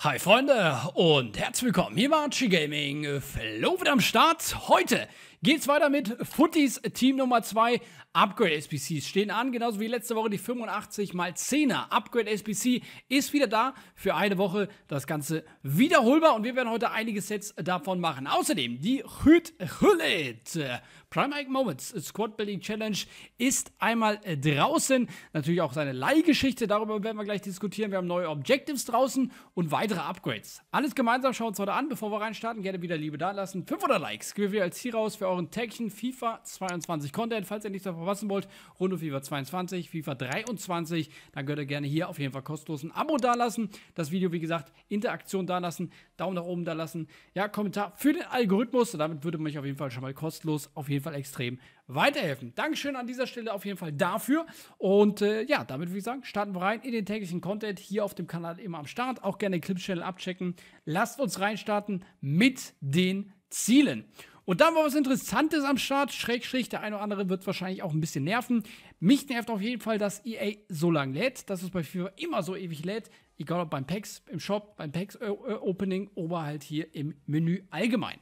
Hi Freunde und herzlich willkommen. Hier war Archie Gaming. Flo wieder am Start. Heute Geht's weiter mit Footies Team Nummer 2. Upgrade SBCs stehen an, genauso wie letzte Woche die 85 x 10er. Upgrade SBC ist wieder da für eine Woche. Das Ganze wiederholbar und wir werden heute einige Sets davon machen. Außerdem die Hüt Hüllet Primark Moments Squad Building Challenge ist einmal draußen. Natürlich auch seine Leihgeschichte, darüber werden wir gleich diskutieren. Wir haben neue Objectives draußen und weitere Upgrades. Alles gemeinsam schauen wir uns heute an. Bevor wir reinstarten, gerne wieder Liebe da lassen. 500 Likes, gewinnen wir als Ziel raus für eure euren Tagchen FIFA 22 Content. Falls ihr nichts mehr verpassen wollt, rund um FIFA 22, FIFA 23, dann könnt ihr gerne hier auf jeden Fall kostenlos ein Abo dalassen. Das Video, wie gesagt, Interaktion dalassen, Daumen nach oben dalassen. Ja, Kommentar für den Algorithmus. Damit würde man mich auf jeden Fall schon mal kostenlos, auf jeden Fall extrem weiterhelfen. Dankeschön an dieser Stelle auf jeden Fall dafür. Und äh, ja, damit würde ich sagen, starten wir rein in den täglichen Content hier auf dem Kanal immer am Start. Auch gerne clip channel abchecken. Lasst uns reinstarten mit den Zielen. Und dann war was Interessantes am Start. Schräg, schräg, der eine oder andere wird wahrscheinlich auch ein bisschen nerven. Mich nervt auf jeden Fall, dass EA so lange lädt, dass es bei FIFA immer so ewig lädt. Egal ob beim Packs im Shop, beim Packs äh, äh, opening oder halt hier im Menü allgemein.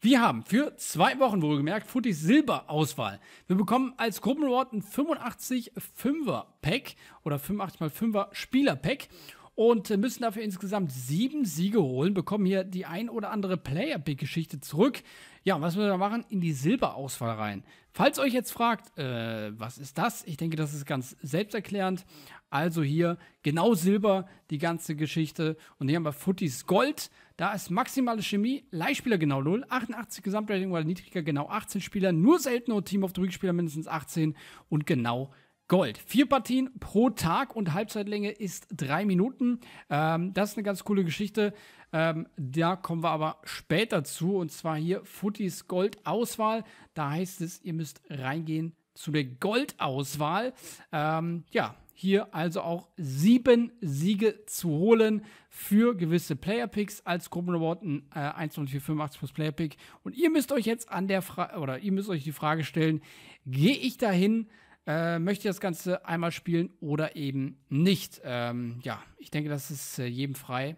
Wir haben für zwei Wochen wohlgemerkt Footy Silber Auswahl. Wir bekommen als Gruppenreward ein 85 5er Pack oder 85 mal 5er Spieler Pack und müssen dafür insgesamt sieben Siege holen, bekommen hier die ein oder andere Player-Pick-Geschichte zurück. Ja, und was müssen wir da machen? In die Silberauswahl rein. Falls euch jetzt fragt, äh, was ist das? Ich denke, das ist ganz selbsterklärend. Also hier genau Silber, die ganze Geschichte. Und hier haben wir Footies Gold. Da ist maximale Chemie, Leihspieler genau 0, 88 Gesamtrating oder niedriger genau 18 Spieler, nur selten Team of the Week Spieler mindestens 18 und genau 18. Gold. Vier Partien pro Tag und Halbzeitlänge ist drei Minuten. Ähm, das ist eine ganz coole Geschichte. Ähm, da kommen wir aber später zu. Und zwar hier Footies Gold-Auswahl. Da heißt es, ihr müsst reingehen zu der Goldauswahl. Ähm, ja, hier also auch sieben Siege zu holen für gewisse Player Picks als Gruppenreward ein äh, 10485 plus Player Pick. Und ihr müsst euch jetzt an der Frage oder ihr müsst euch die Frage stellen, gehe ich dahin? äh, möchte das Ganze einmal spielen oder eben nicht. Ähm, ja, ich denke, das ist äh, jedem frei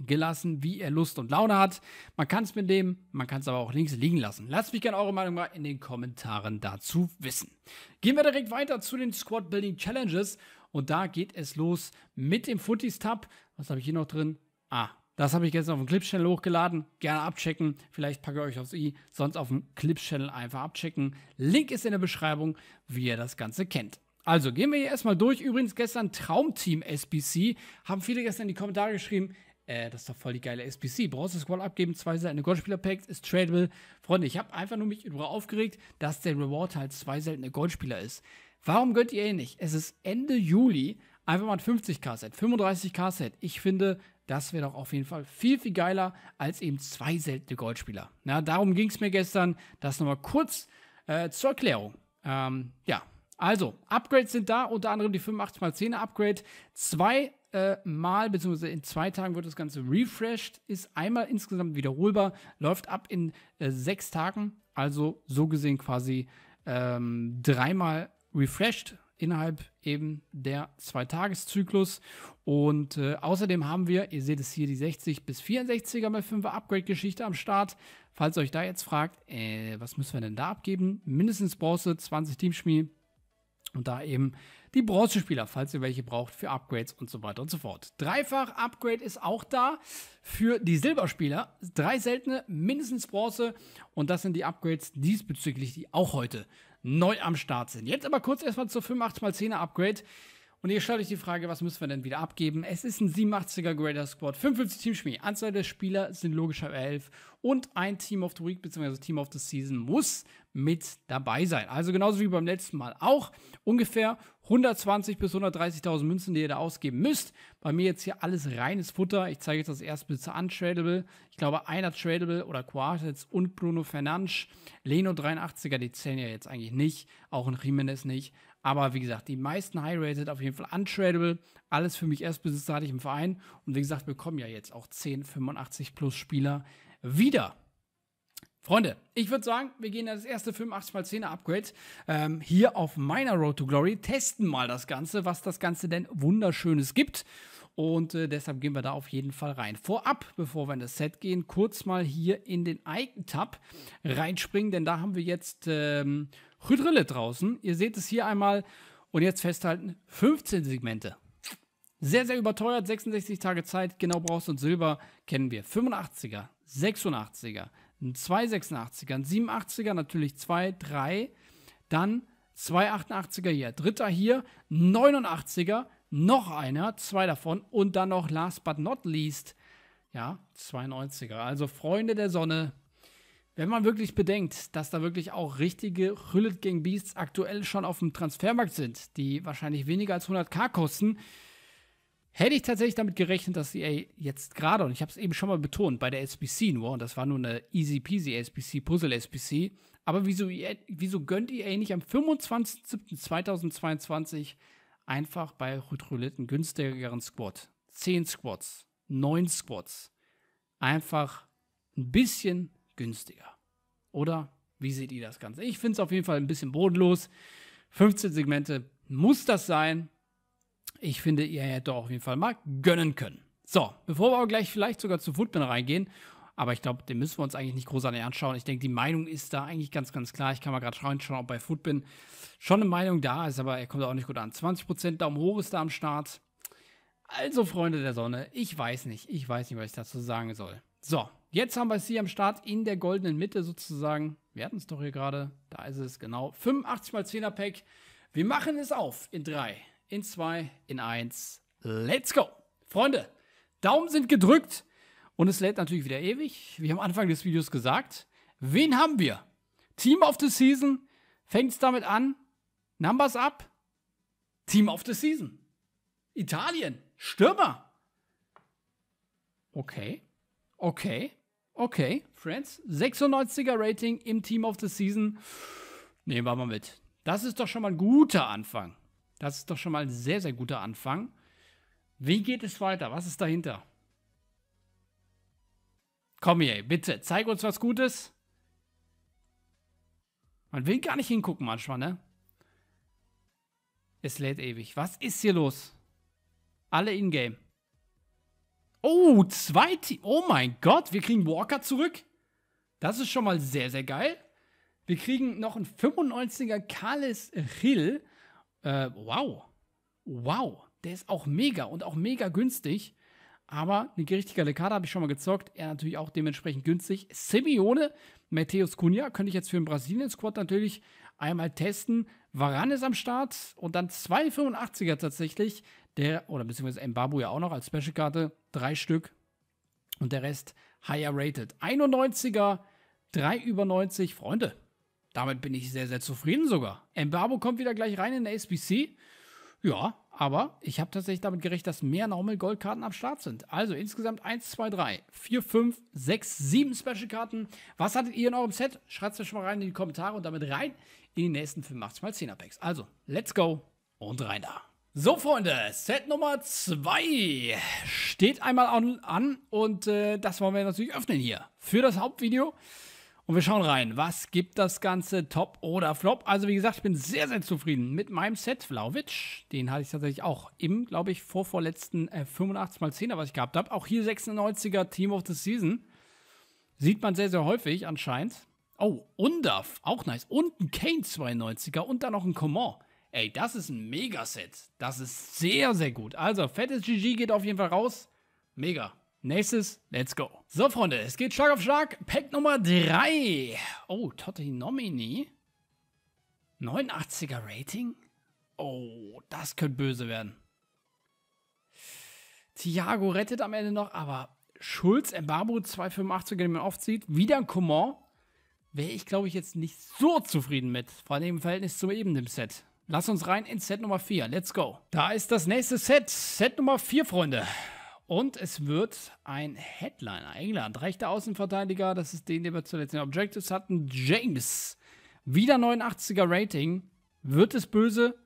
gelassen, wie er Lust und Laune hat. Man kann es mitnehmen, man kann es aber auch links liegen lassen. Lasst mich gerne eure Meinung mal in den Kommentaren dazu wissen. Gehen wir direkt weiter zu den Squad Building Challenges und da geht es los mit dem Footies Tab. Was habe ich hier noch drin? Ah, das habe ich gestern auf dem Clips-Channel hochgeladen. Gerne abchecken. Vielleicht packe ich euch aufs i. Sonst auf dem Clips-Channel einfach abchecken. Link ist in der Beschreibung, wie ihr das Ganze kennt. Also gehen wir hier erstmal durch. Übrigens gestern Traumteam SBC. Haben viele gestern in die Kommentare geschrieben. Äh, das ist doch voll die geile SBC. Brauchst du Squad abgeben, zwei seltene Goldspieler-Packs, ist tradable. Freunde, ich habe einfach nur mich darüber aufgeregt, dass der Reward halt zwei seltene Goldspieler ist. Warum gönnt ihr ihn nicht? Es ist Ende Juli, einfach mal ein 50k-Set, 35k-Set. Ich finde, das wäre doch auf jeden Fall viel, viel geiler als eben zwei seltene Goldspieler. Na, darum ging es mir gestern. Das nochmal kurz äh, zur Erklärung. Ähm, ja, also, Upgrades sind da, unter anderem die 85x10er Upgrade. Zweimal, äh, beziehungsweise in zwei Tagen wird das Ganze refreshed, ist einmal insgesamt wiederholbar, läuft ab in äh, sechs Tagen. Also so gesehen quasi ähm, dreimal refreshed innerhalb eben der Zwei-Tages-Zyklus. Und äh, außerdem haben wir, ihr seht es hier, die 60 bis 64er bei 5 Upgrade-Geschichte am Start. Falls euch da jetzt fragt, äh, was müssen wir denn da abgeben? Mindestens Bronze, 20 Teamschmied und da eben die Bronze-Spieler, falls ihr welche braucht, für Upgrades und so weiter und so fort. Dreifach Upgrade ist auch da für die Silberspieler. Drei seltene, mindestens Bronze. Und das sind die Upgrades diesbezüglich, die auch heute neu am Start sind. Jetzt aber kurz erstmal zur 85x10er Upgrade. Und ihr stellt euch die Frage, was müssen wir denn wieder abgeben? Es ist ein 87er Grader Squad, 55 Team Teamschmied. Anzahl der Spieler sind logischerweise 11 und ein Team of the Week bzw. Team of the Season muss mit dabei sein. Also genauso wie beim letzten Mal auch ungefähr 120 bis 130.000 Münzen, die ihr da ausgeben müsst. Bei mir jetzt hier alles reines Futter. Ich zeige jetzt das erste Blitzer an, Ich glaube, einer tradable oder Quartets und Bruno Fernandes. Leno 83er, die zählen ja jetzt eigentlich nicht. Auch ein Jimenez nicht. Aber wie gesagt, die meisten High-Rated auf jeden Fall untradable. Alles für mich Erstbesitzer hatte ich im Verein. Und wie gesagt, wir kommen ja jetzt auch 10, 85 plus Spieler wieder. Freunde, ich würde sagen, wir gehen das erste 85x10er Upgrade ähm, hier auf meiner Road to Glory, testen mal das Ganze, was das Ganze denn wunderschönes gibt. Und äh, deshalb gehen wir da auf jeden Fall rein. Vorab, bevor wir in das Set gehen, kurz mal hier in den Icon-Tab reinspringen, denn da haben wir jetzt ähm, Hydrille draußen. Ihr seht es hier einmal und jetzt festhalten, 15 Segmente. Sehr, sehr überteuert, 66 Tage Zeit, genau brauchst du und Silber kennen wir. 85er, 86er, ein 286er, ein 87er natürlich zwei, drei, dann zwei 88er hier, dritter hier, 89er, noch einer, zwei davon und dann noch last but not least, ja, 92er. Also Freunde der Sonne, wenn man wirklich bedenkt, dass da wirklich auch richtige Rüllet Gang Beasts aktuell schon auf dem Transfermarkt sind, die wahrscheinlich weniger als 100k kosten, Hätte ich tatsächlich damit gerechnet, dass EA jetzt gerade, und ich habe es eben schon mal betont, bei der SBC nur, und das war nur eine easy peasy SBC, Puzzle SBC, aber wieso, EA, wieso gönnt EA nicht am 25.07.2022 einfach bei Roulette günstigeren Squad? 10 Squads, 9 Squads. Einfach ein bisschen günstiger. Oder wie seht ihr das Ganze? Ich finde es auf jeden Fall ein bisschen bodenlos. 15 Segmente muss das sein. Ich finde, ihr hättet hätte auf jeden Fall mal gönnen können. So, bevor wir aber gleich vielleicht sogar zu Footman reingehen, aber ich glaube, den müssen wir uns eigentlich nicht groß an anschauen. Ich denke, die Meinung ist da eigentlich ganz, ganz klar. Ich kann mal gerade schauen, ob bei Footbin schon eine Meinung da ist, aber er kommt auch nicht gut an. 20% Daumen hoch ist da am Start. Also, Freunde der Sonne, ich weiß nicht. Ich weiß nicht, was ich dazu sagen soll. So, jetzt haben wir sie am Start in der goldenen Mitte sozusagen. Wir hatten es doch hier gerade. Da ist es, genau. 85 x 10er Pack. Wir machen es auf in 3, in zwei, in eins. Let's go! Freunde, Daumen sind gedrückt und es lädt natürlich wieder ewig. Wie am Anfang des Videos gesagt, wen haben wir? Team of the Season fängt es damit an. Numbers up. Team of the Season. Italien. Stürmer. Okay. Okay. Okay. Friends. 96er Rating im Team of the Season. Nehmen wir mal mit. Das ist doch schon mal ein guter Anfang. Das ist doch schon mal ein sehr, sehr guter Anfang. Wie geht es weiter? Was ist dahinter? Komm hier, bitte, zeig uns was Gutes. Man will gar nicht hingucken manchmal, ne? Es lädt ewig. Was ist hier los? Alle in-game. Oh, zwei Team. Oh mein Gott, wir kriegen Walker zurück. Das ist schon mal sehr, sehr geil. Wir kriegen noch einen 95er Kalis Hill äh, wow, wow, der ist auch mega und auch mega günstig. Aber eine richtige Lecada habe ich schon mal gezockt. Er natürlich auch dementsprechend günstig. Simeone, Matthäus Cunha könnte ich jetzt für den Brasilien-Squad natürlich einmal testen. Varane ist am Start und dann 2,85er tatsächlich. Der, oder beziehungsweise Mbabu ja auch noch als Special-Karte. Drei Stück. Und der Rest higher rated. 91er, 3 über 90. Freunde, damit bin ich sehr, sehr zufrieden sogar. Embargo kommt wieder gleich rein in der SBC. Ja, aber ich habe tatsächlich damit gerechnet, dass mehr Normal Goldkarten am Start sind. Also insgesamt 1, 2, 3, 4, 5, 6, 7 Special Karten. Was hattet ihr in eurem Set? Schreibt es mir schon mal rein in die Kommentare und damit rein in die nächsten 85x10er Packs. Also, let's go und rein da. So, Freunde, Set Nummer 2 steht einmal an, und äh, das wollen wir natürlich öffnen hier für das Hauptvideo. Und wir schauen rein, was gibt das Ganze, Top oder Flop? Also wie gesagt, ich bin sehr, sehr zufrieden mit meinem Set Vlaovic. Den hatte ich tatsächlich auch im, glaube ich, vorvorletzten äh, 85x10er, was ich gehabt habe. Auch hier 96er Team of the Season. Sieht man sehr, sehr häufig anscheinend. Oh, Undaf, auch nice. Und ein Kane 92er und dann noch ein Command. Ey, das ist ein Megaset. Das ist sehr, sehr gut. Also, fettes GG geht auf jeden Fall raus. Mega. Nächstes, let's go. So, Freunde, es geht Schlag auf Schlag. Pack Nummer 3. Oh, Totti Nomini. 89er Rating? Oh, das könnte böse werden. Thiago rettet am Ende noch, aber Schulz, Embarbo, 285, den man oft sieht. Wieder ein Coman. Wäre ich, glaube ich, jetzt nicht so zufrieden mit. Vor allem im Verhältnis zu eben dem Set. Lass uns rein ins Set Nummer 4. Let's go. Da ist das nächste Set. Set Nummer 4, Freunde. Und es wird ein Headliner. England, rechter Außenverteidiger, das ist den, den wir zuletzt in Objectives hatten. James, wieder 89er Rating. Wird es böse?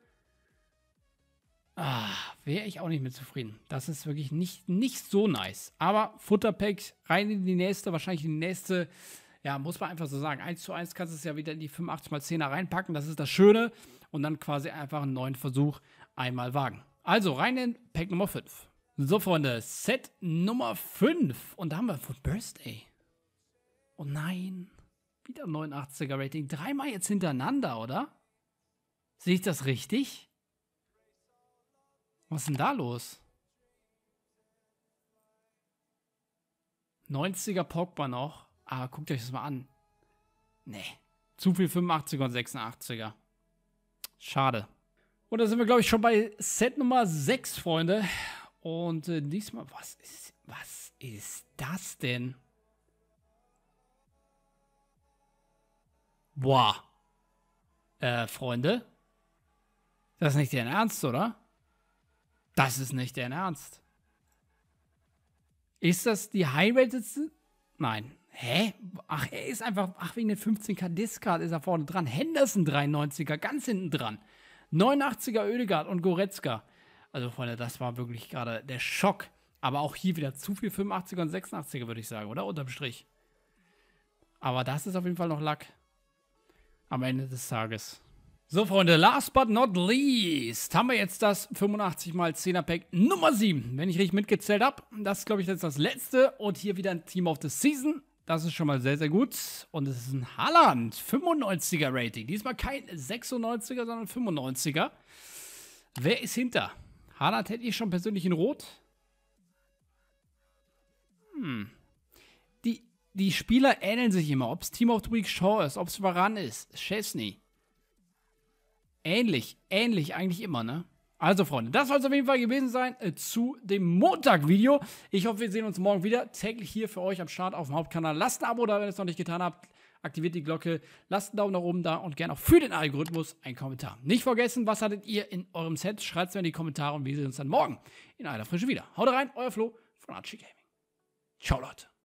Ah, wäre ich auch nicht mehr zufrieden. Das ist wirklich nicht, nicht so nice. Aber Futterpack rein in die nächste, wahrscheinlich in die nächste. Ja, muss man einfach so sagen. 1 zu 1 kannst du es ja wieder in die 85x10er reinpacken. Das ist das Schöne. Und dann quasi einfach einen neuen Versuch einmal wagen. Also rein in Pack Nummer 5. So, Freunde, Set Nummer 5. Und da haben wir von Birthday. Oh nein. Wieder 89er Rating. Dreimal jetzt hintereinander, oder? Sehe ich das richtig? Was ist denn da los? 90er Pogba noch. Ah, guckt euch das mal an. Nee. Zu viel 85er und 86er. Schade. Und da sind wir, glaube ich, schon bei Set Nummer 6, Freunde. Und äh, diesmal, was ist, was ist das denn? Boah. Äh, Freunde? Das ist nicht dein Ernst, oder? Das ist nicht dein Ernst. Ist das die high-ratedste? Nein. Hä? Ach, er ist einfach, ach, wegen den 15k Discard ist er vorne dran. Henderson 93er, ganz hinten dran. 89er Oedegaard und Goretzka. Also, Freunde, das war wirklich gerade der Schock. Aber auch hier wieder zu viel 85er und 86er, würde ich sagen, oder? Unterm Strich. Aber das ist auf jeden Fall noch Lack. Am Ende des Tages. So, Freunde, last but not least haben wir jetzt das 85x10er Pack Nummer 7. Wenn ich richtig mitgezählt habe, das ist, glaube ich, jetzt das letzte. Und hier wieder ein Team of the Season. Das ist schon mal sehr, sehr gut. Und es ist ein Haaland 95er Rating. Diesmal kein 96er, sondern 95er. Wer ist hinter? Harald hätte ich schon persönlich in Rot. Hm. Die, die Spieler ähneln sich immer. Ob es Team of the Week Shaw ist, ob es Varan ist, Chesney. Ähnlich, ähnlich eigentlich immer, ne? Also, Freunde, das soll es auf jeden Fall gewesen sein äh, zu dem Montag-Video. Ich hoffe, wir sehen uns morgen wieder täglich hier für euch am Start auf dem Hauptkanal. Lasst ein Abo da, wenn ihr es noch nicht getan habt aktiviert die Glocke, lasst einen Daumen nach oben da und gerne auch für den Algorithmus einen Kommentar. Nicht vergessen, was hattet ihr in eurem Set? Schreibt es mir in die Kommentare und wir sehen uns dann morgen in einer Frische wieder. Haut rein, euer Flo von Archie Gaming. Ciao Leute.